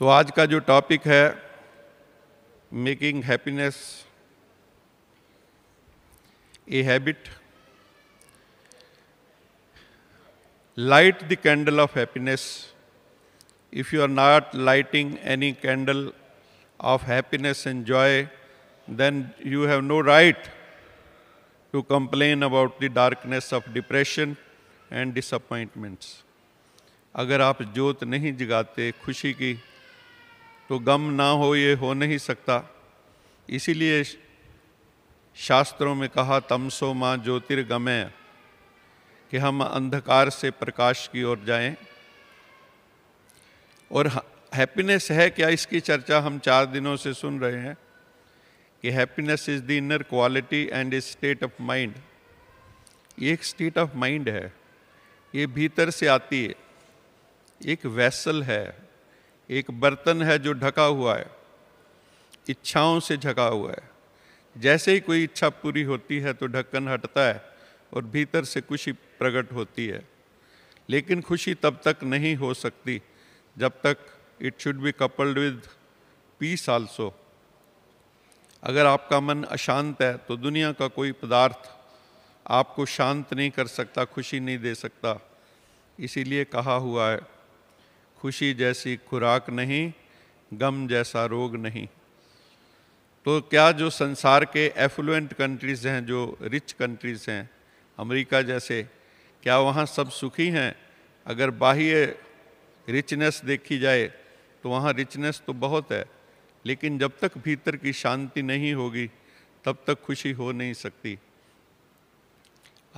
तो आज का जो टॉपिक है making happiness a habit light the candle of happiness if you are not lighting any candle of happiness and joy then you have no right to complain about the darkness of depression and disappointments अगर आप जोत नहीं जगाते खुशी की तो गम ना हो ये हो नहीं सकता इसीलिए शास्त्रों में कहा तमसो माँ ज्योतिर्गमे कि हम अंधकार से प्रकाश की ओर जाएं और हैप्पीनेस है क्या इसकी चर्चा हम चार दिनों से सुन रहे हैं कि happiness is the inner quality and is state of mind ये एक स्टेट ऑफ माइंड है ये भीतर से आती है एक वैसल है एक बर्तन है जो ढका हुआ है इच्छाओं से ढका हुआ है जैसे ही कोई इच्छा पूरी होती है तो ढक्कन हटता है और भीतर से खुशी प्रकट होती है लेकिन खुशी तब तक नहीं हो सकती जब तक it should be coupled with peace also अगर आपका मन अशांत है तो दुनिया का कोई पदार्थ आपको शांत नहीं कर सकता खुशी नहीं दे सकता इसीलिए कहा हुआ है खुशी जैसी खुराक नहीं गम जैसा रोग नहीं तो क्या जो संसार के एफ्लुएंट कंट्रीज़ हैं जो रिच कंट्रीज़ हैं अमेरिका जैसे क्या वहाँ सब सुखी हैं अगर बाह्य रिचनेस देखी जाए तो वहाँ रिचनेस तो बहुत है लेकिन जब तक भीतर की शांति नहीं होगी तब तक खुशी हो नहीं सकती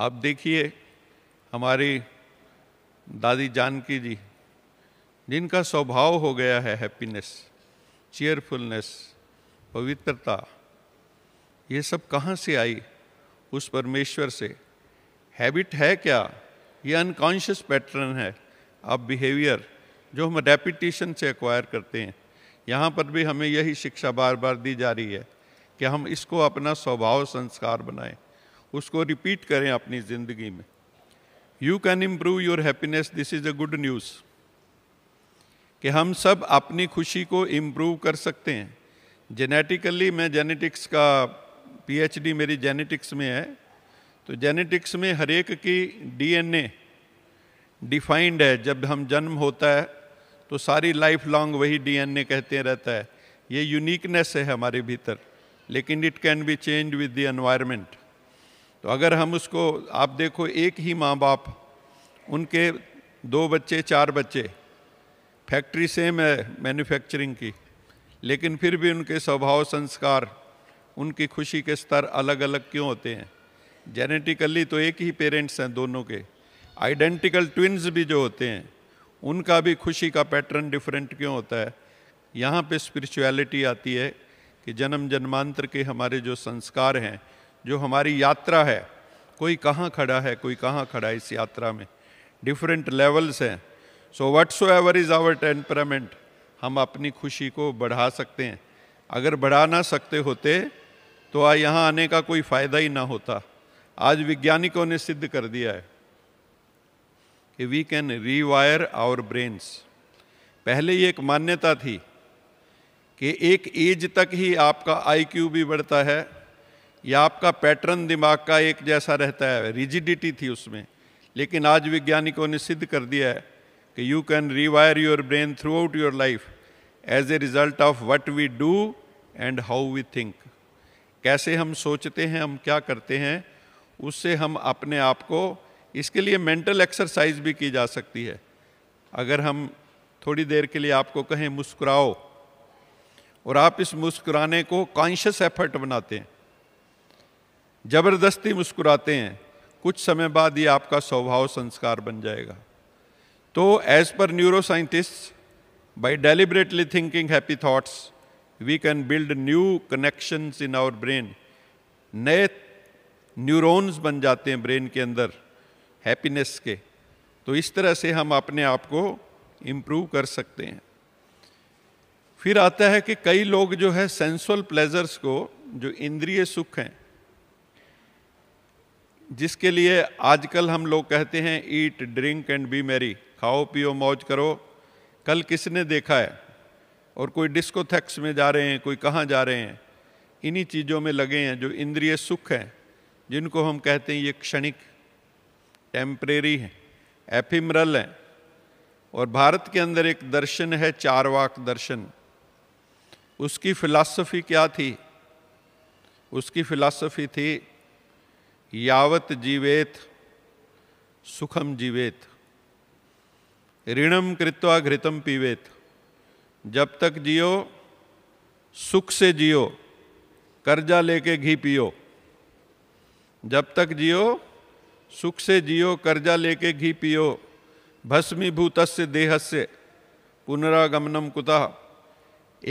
आप देखिए हमारी दादी जानकी जी जिनका स्वभाव हो गया है हैप्पीनेस चेयरफुलनेस पवित्रता ये सब कहाँ से आई उस परमेश्वर से हैबिट है क्या ये अनकॉन्शियस पैटर्न है आप बिहेवियर जो हम रेपिटेशन से एक्वायर करते हैं यहाँ पर भी हमें यही शिक्षा बार बार दी जा रही है कि हम इसको अपना स्वभाव संस्कार बनाएं उसको रिपीट करें अपनी ज़िंदगी में you can improve your happiness this is a good news कि हम सब अपनी खुशी को इम्प्रूव कर सकते हैं जेनेटिकली मैं जेनेटिक्स का पीएचडी मेरी जेनेटिक्स में है तो जेनेटिक्स में हर एक की डीएनए डिफाइंड है जब हम जन्म होता है तो सारी लाइफ लॉन्ग वही डीएनए कहते रहता है ये यूनिकनेस है हमारे भीतर लेकिन it can be change with the environment तो अगर हम उसको आप देखो एक ही माँ बाप उनके दो बच्चे चार बच्चे फैक्ट्री सेम है मैन्युफैक्चरिंग की लेकिन फिर भी उनके स्वभाव संस्कार उनकी खुशी के स्तर अलग अलग क्यों होते हैं जेनेटिकली तो एक ही पेरेंट्स हैं दोनों के आइडेंटिकल ट्विन्स भी जो होते हैं उनका भी खुशी का पैटर्न डिफरेंट क्यों होता है यहाँ पे स्पिरिचुअलिटी आती है कि जन्म जन्मांतर के हमारे जो संस्कार हैं जो हमारी यात्रा है कोई कहाँ खड़ा है कोई कहाँ खड़ा है इस यात्रा में डिफरेंट लेवल्स हैं so what's ever is our temperament हम अपनी खुशी को बढ़ा सकते हैं अगर बढ़ा ना सकते होते तो आ यहाँ आने का कोई फ़ायदा ही ना होता आज वैज्ञानिकों ने सिद्ध कर दिया है कि we can rewire our brains पहले ये एक मान्यता थी कि एक एज तक ही आपका आईक्यू भी बढ़ता है या आपका पैटर्न दिमाग का एक जैसा रहता है रिजिडिटी थी उसमें लेकिन आज वैज्ञानिकों ने सिद्ध कर दिया है कि you can rewire your brain throughout your life as a result of what we do and how we think कैसे हम सोचते हैं हम क्या करते हैं उससे हम अपने आप को इसके लिए मेंटल एक्सरसाइज भी की जा सकती है अगर हम थोड़ी देर के लिए आपको कहें मुस्कुराओ और आप इस मुस्कुराने को कॉन्शियस एफर्ट बनाते हैं ज़बरदस्ती मुस्कुराते हैं कुछ समय बाद ये आपका स्वभाव संस्कार बन जाएगा तो as per neuroscientist by deliberately thinking happy thoughts we can build new connection in our brain नए न्यूरोन्स बन जाते हैं ब्रेन के अंदर हैप्पीनेस के तो इस तरह से हम अपने आप को इम्प्रूव कर सकते हैं फिर आता है कि कई लोग जो है सेंसुअल प्लेजर्स को जो इंद्रिय सुख हैं जिसके लिए आजकल हम लोग कहते हैं eat drink and be merry खाओ पियो मौज करो कल किसने देखा है और कोई डिस्कोथेक्स में जा रहे हैं कोई कहाँ जा रहे हैं इन्हीं चीज़ों में लगे हैं जो इंद्रिय सुख हैं जिनको हम कहते हैं ये क्षणिक टेम्परेरी हैं एफिमरल है और भारत के अंदर एक दर्शन है चारवाक दर्शन उसकी फिलॉसफी क्या थी उसकी फिलॉसफी थी यावत जीवेत सुखम जीवेत ऋणम कृत्वा घृतम पीवेत जब तक जियो सुख से जियो कर्जा लेके घी पियो जब तक जियो सुख से जियो कर्जा लेके घी पियो भस्मीभूत देहस्य पुनरागमनम कुतः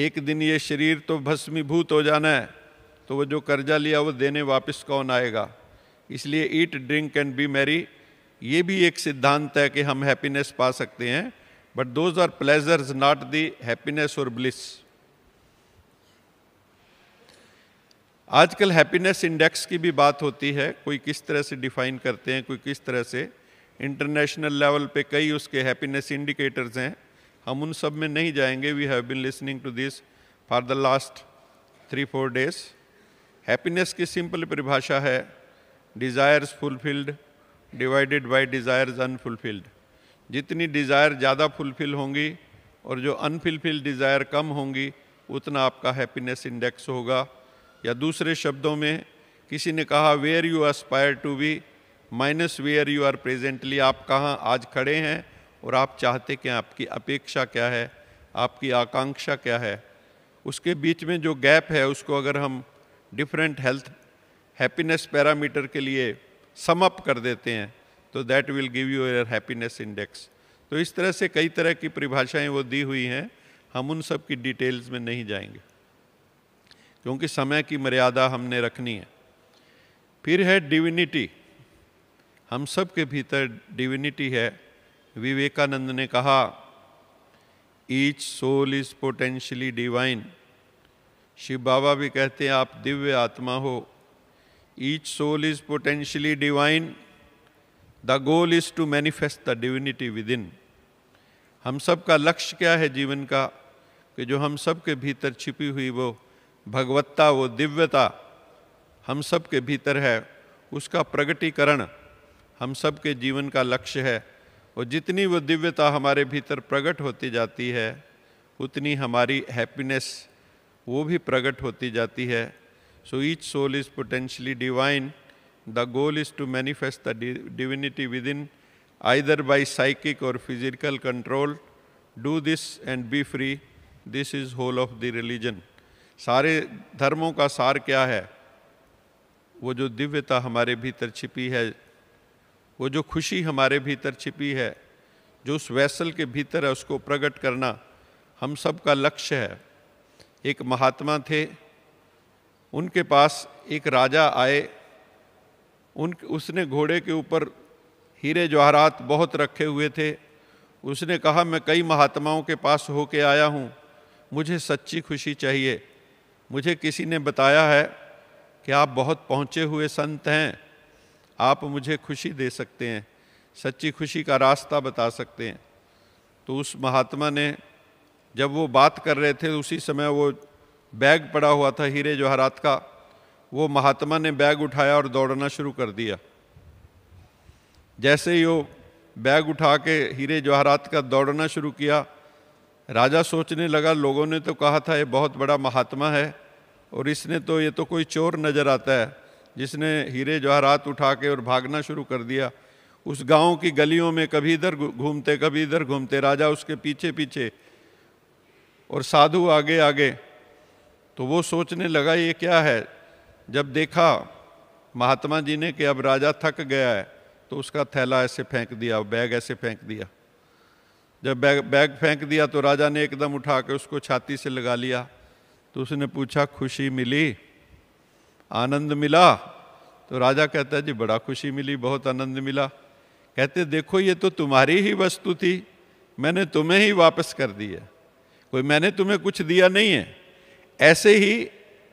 एक दिन ये शरीर तो भस्मीभूत हो जाना है तो वो जो कर्जा लिया वो देने वापस कौन आएगा इसलिए eat drink and be merry ये भी एक सिद्धांत है कि हम हैप्पीनेस पा सकते हैं but those are pleasures not the happiness और ब्लिस आजकल हैप्पीनेस इंडेक्स की भी बात होती है कोई किस तरह से डिफाइन करते हैं कोई किस तरह से इंटरनेशनल लेवल पे कई उसके हैप्पीनेस इंडिकेटर्स हैं हम उन सब में नहीं जाएंगे we have been listening to this for the last three four days happiness की सिंपल परिभाषा है desires fulfilled divided by desires unfulfilled जितनी डिज़ायर ज़्यादा फुलफिल होंगी और जो अनफुलफिल डिज़ायर कम होंगी उतना आपका हैप्पीनेस इंडेक्स होगा या दूसरे शब्दों में किसी ने कहा where you aspire to be minus where you are presently आप कहाँ आज खड़े हैं और आप चाहते क्या आपकी अपेक्षा क्या है आपकी आकांक्षा क्या है उसके बीच में जो गैप है उसको अगर हम डिफरेंट हेल्थ हैप्पीनेस पैरामीटर के लिए समअप कर देते हैं तो that will give you your happiness index तो इस तरह से कई तरह की परिभाषाएं वो दी हुई हैं हम उन सब की डिटेल्स में नहीं जाएंगे क्योंकि समय की मर्यादा हमने रखनी है फिर है डिविनिटी हम सब के भीतर डिविनिटी है विवेकानंद ने कहा each soul is potentially divine Shiv Baba भी कहते हैं आप दिव्य आत्मा हो Each soul is potentially divine. The goal is to manifest the divinity within. हम सब का लक्ष्य क्या है जीवन का कि जो हम सब के भीतर छिपी हुई वो भगवत्ता वो दिव्यता हम सब के भीतर है उसका प्रगटीकरण हम सब के जीवन का लक्ष्य है और जितनी वो दिव्यता हमारे भीतर प्रकट होती जाती है उतनी हमारी हैप्पीनेस वो भी प्रकट होती जाती है So each soul is potentially divine. The goal is to manifest the di- divinity within either by psychic or physical control. Do this and be free. This is whole of the religion. सारे धर्मों का सार क्या है वो जो दिव्यता हमारे भीतर छिपी है वो जो खुशी हमारे भीतर छिपी है जो उस वैसल के भीतर है उसको प्रकट करना हम सब का लक्ष्य है एक महात्मा थे उनके पास एक राजा आए उन उसने घोड़े के ऊपर हीरे जवाहरात बहुत रखे हुए थे उसने कहा मैं कई महात्माओं के पास होके आया हूँ मुझे सच्ची खुशी चाहिए मुझे किसी ने बताया है कि आप बहुत पहुँचे हुए संत हैं आप मुझे खुशी दे सकते हैं सच्ची खुशी का रास्ता बता सकते हैं तो उस महात्मा ने जब वो बात कर रहे थे उसी समय वो बैग पड़ा हुआ था हीरे जवाहरात का वो महात्मा ने बैग उठाया और दौड़ना शुरू कर दिया जैसे ही वो बैग उठा के हीरे जवाहरात का दौड़ना शुरू किया राजा सोचने लगा लोगों ने तो कहा था ये बहुत बड़ा महात्मा है और इसने तो ये तो कोई चोर नज़र आता है जिसने हीरे जवाहरात उठा के और भागना शुरू कर दिया उस गांव की गलियों में कभी इधर घूमते कभी इधर घूमते राजा उसके पीछे पीछे और साधु आगे आगे तो वो सोचने लगा ये क्या है जब देखा महात्मा जी ने कि अब राजा थक गया है तो उसका थैला ऐसे फेंक दिया बैग ऐसे फेंक दिया जब बैग बैग फेंक दिया तो राजा ने एकदम उठा के उसको छाती से लगा लिया तो उसने पूछा खुशी मिली आनंद मिला तो राजा कहता है जी बड़ा खुशी मिली बहुत आनंद मिला कहते देखो ये तो तुम्हारी ही वस्तु थी मैंने तुम्हें ही वापस कर दी है कोई मैंने तुम्हें कुछ दिया नहीं है ऐसे ही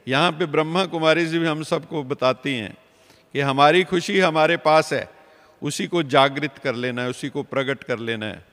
यहाँ पे ब्रह्मा कुमारी जी भी हम सबको बताती हैं कि हमारी खुशी हमारे पास है उसी को जागृत कर लेना है उसी को प्रकट कर लेना है